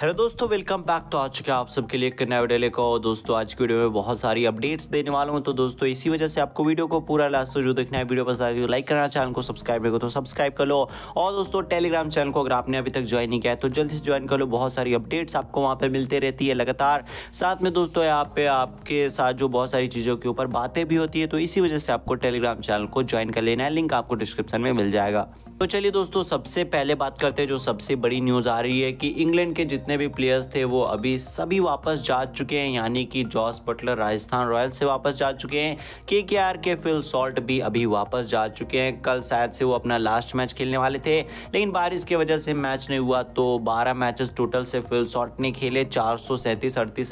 hello दोस्तों welcome back तो आज का आप सबके लिए कन्या वीडियो लेकर और दोस्तों आज की वीडियो में बहुत सारी अपडेट्स देने वाला हूं तो दोस्तों इसी वजह से आपको वीडियो को पूरा लास्ट जो देखना है वीडियो पसंद आएगी तो लाइक करना चैनल को सब्सक्राइब करो तो सब्सक्राइब कर लो और दोस्तों टेलीग्राम चैनल को अगर आपने अभी तक ज्वाइन नहीं किया है तो जल्द से ज्वाइन कर लो बहुत सारी अपडेट्स आपको वहाँ पर मिलते रहती है लगातार साथ में दोस्तों यहाँ पे आपके साथ जो बहुत सारी चीज़ों के ऊपर बातें भी होती है तो इसी वजह से आपको टेलीग्राम चैनल को ज्वाइन कर लेना है लिंक आपको डिस्क्रिप्शन में मिल जाएगा तो चलिए दोस्तों सबसे पहले बात करते हैं जो सबसे बड़ी न्यूज़ आ रही है कि इंग्लैंड के जितने जितने भी प्लेयर्स थे वो अभी सभी वापस जा चुके हैं यानी कि जॉस बटलर राजस्थान रॉयल्स से वापस जा चुके हैं के के आर के फिल सॉल्ट भी अभी वापस जा चुके हैं कल शायद से वो अपना लास्ट मैच खेलने वाले थे लेकिन बारिश की वजह से मैच नहीं हुआ तो बारह मैच टोटल से फिल सॉल्ट ने खेले चार सौ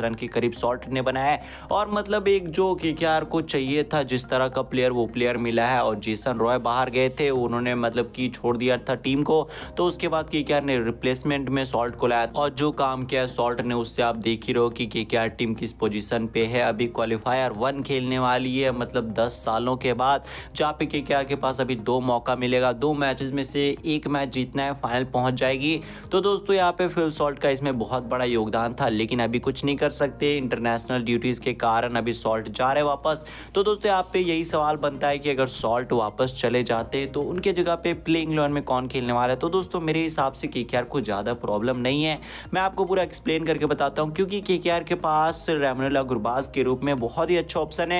रन के करीब सॉल्ट ने बनाया और मतलब एक जो के को चाहिए था जिस तरह का प्लेयर वो प्लेयर मिला है और जेसन रॉय बाहर गए थे उन्होंने मतलब की छोड़ दिया था टीम को तो उसके बाद के ने रिप्लेसमेंट में सॉल्ट को लाया और जो काम किया सॉल्ट ने उससे आप देख ही रहो कि के टीम किस पोजीशन पे है अभी क्वालिफायर वन खेलने वाली है मतलब दस सालों के बाद जहाँ पे के के पास अभी दो मौका मिलेगा दो मैचेस में से एक मैच जीतना है फाइनल पहुंच जाएगी तो दोस्तों यहाँ पे फिल सॉल्ट का इसमें बहुत बड़ा योगदान था लेकिन अभी कुछ नहीं कर सकते इंटरनेशनल ड्यूटीज़ के कारण अभी सॉल्ट जा रहे वापस तो दोस्तों यहाँ पे यही सवाल बनता है कि अगर सॉल्ट वापस चले जाते तो उनके जगह पे प्लेइंग इलेवन में कौन खेलने वाला है तो दोस्तों मेरे हिसाब से के को ज़्यादा प्रॉब्लम नहीं है मैं आपको पूरा एक्सप्लेन करके बताता हूँ क्योंकि के के पास रेमनला गुरबाज के रूप में बहुत ही अच्छा ऑप्शन है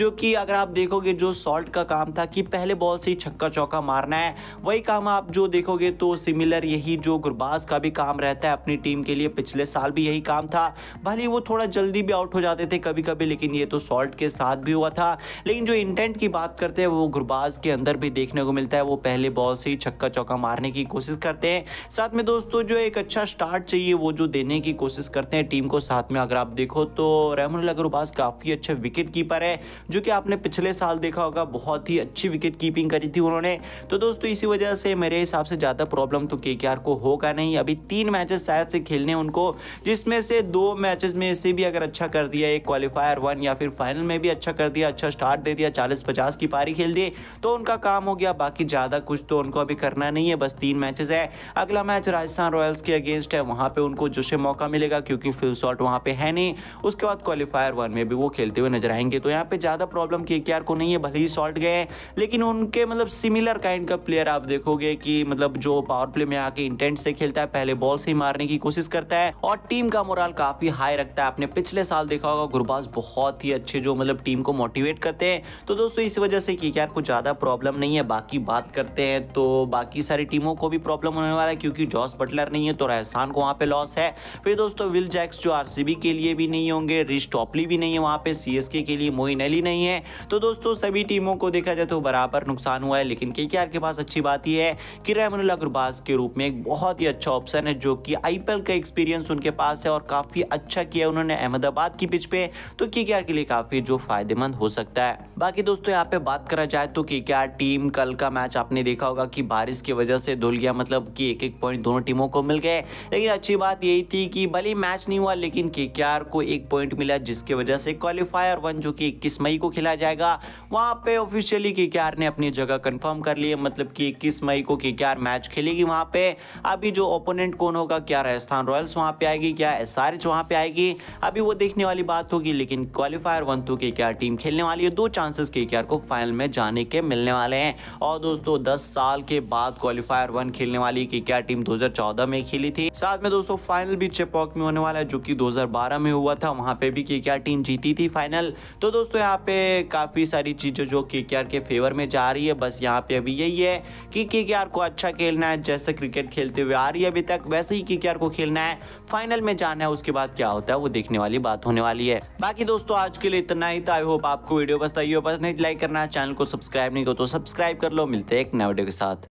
जो कि अगर आप देखोगे जो सॉल्ट का काम था कि पहले बॉल से ही छक्का चौका मारना है वही काम आप जो देखोगे तो सिमिलर यही जो गुरबाज का भी काम रहता है अपनी टीम के लिए पिछले साल भी यही काम था भले वो थोड़ा जल्दी भी आउट हो जाते थे कभी कभी लेकिन ये तो सॉल्ट के साथ भी हुआ था लेकिन जो इंटेंट की बात करते हैं वो गुरबाज के अंदर भी देखने को मिलता है वो पहले बॉल से ही छक्का चौका मारने की कोशिश करते हैं साथ में दोस्तों जो एक अच्छा स्टार्ट चाहिए वो जो देने की कोशिश करते हैं टीम को साथ में अगर आप देखो तो रहमान अगरबाज काफ़ी अच्छे विकेट कीपर है जो कि आपने पिछले साल देखा होगा बहुत ही अच्छी विकेट कीपिंग करी थी उन्होंने तो दोस्तों इसी वजह से मेरे हिसाब से ज़्यादा प्रॉब्लम तो के को होगा नहीं अभी तीन मैचेस शायद से खेलने उनको जिसमें से दो मैचेस में से भी अगर अच्छा कर दिया एक क्वालिफायर वन या फिर फाइनल में भी अच्छा कर दिया अच्छा स्टार्ट दे दिया चालीस पचास की पारी खेल दी तो उनका काम हो गया बाकी ज़्यादा कुछ तो उनको अभी करना नहीं है बस तीन मैचेस है अगला मैच राजस्थान रॉयल्स के अगेंस्ट है वहाँ पे उनको जोश मौका मिलेगा क्योंकि फिल सॉल्ट वहाँ पे है नहीं उसके बाद क्वालिफायर वन में भी वो खेलते हुए नजर आएंगे तो यहाँ पे ज़्यादा प्रॉब्लम के को नहीं है भले ही सॉल्ट गए लेकिन उनके मतलब सिमिलर काइंड का प्लेयर आप देखोगे कि मतलब जो पावर प्ले में आके इंटेंट से खेलता है पहले बॉल से ही मारने की कोशिश करता है और टीम का मोरल काफी हाई रखता है आपने पिछले साल देखा होगा गुरबाज बहुत ही अच्छे जो मतलब टीम को मोटिवेट करते हैं तो दोस्तों इस वजह से के को ज़्यादा प्रॉब्लम नहीं है बाकी बात करते हैं तो बाकी सारी टीमों को भी प्रॉब्लम होने वाला है क्योंकि जॉस बटलर नहीं है तो राजस्थान को वहां पे लॉस है फिर दोस्तों विल जैक्स जो आर के लिए भी नहीं होंगे रिश टॉपली भी नहीं है वहाँ पे सी के लिए मोइन अली नहीं है तो दोस्तों सभी टीमों को देखा जाए तो बराबर नुकसान हुआ है लेकिन के के पास अच्छी बात यह है कि रहमानुल्ला अग्रबाज के रूप में एक बहुत ही अच्छा ऑप्शन है जो कि आई का एक्सपीरियंस उनके पास है और काफ़ी अच्छा किया उन्होंने अहमदाबाद की पिच पे तो के के लिए काफ़ी जो फायदेमंद हो सकता है बाकी दोस्तों यहाँ पे बात करा जाए तो के टीम कल का मैच आपने देखा होगा कि बारिश की वजह से धुल गया मतलब कि एक एक पॉइंट दोनों टीमों को मिल गए लेकिन अच्छी बात यही थी कि भले मैच नहीं हुआ लेकिन के को एक पॉइंट मिला जिसके वजह से क्वालिफायर वन जो कि इक्कीस मई को खेला जाएगा वहां पे ऑफिशियली के ने अपनी जगह कंफर्म कर ली है मतलब कि इक्कीस मई को के मैच खेलेगी वहां पे अभी जो ओपोनेंट कौन होगा क्या राजस्थान रॉयल्स वहां पे आएगी क्या एस आर एच वहां पे आएगी अभी वो देखने वाली बात होगी लेकिन क्वालिफायर वन तो के टीम खेलने वाली है दो चांसेस के को फाइनल में जाने के मिलने वाले हैं और दोस्तों दस साल के बाद क्वालिफायर वन खेलने वाली के टीम दो में खेली थी साथ में दोस्तों दोस्तों फाइनल भी चेपॉक में होने वाला है जो कि 2012 में हुआ था वहाँ पे भी के टीम जीती थी फाइनल तो दोस्तों यहाँ पे काफ़ी सारी चीज़ें जो के के फेवर में जा रही है बस यहाँ पे अभी यही है कि के को अच्छा खेलना है जैसे क्रिकेट खेलते हुए आ रही है अभी तक वैसे ही के को खेलना है फाइनल में जाना है उसके बाद क्या होता है वो देखने वाली बात होने वाली है बाकी दोस्तों आज के लिए इतना ही था आई होप आपको वीडियो पसंद आई हो पसंद नहीं लाइक करना चैनल को सब्सक्राइब नहीं करो तो सब्सक्राइब कर लो मिलते हैं एक नए वीडियो के साथ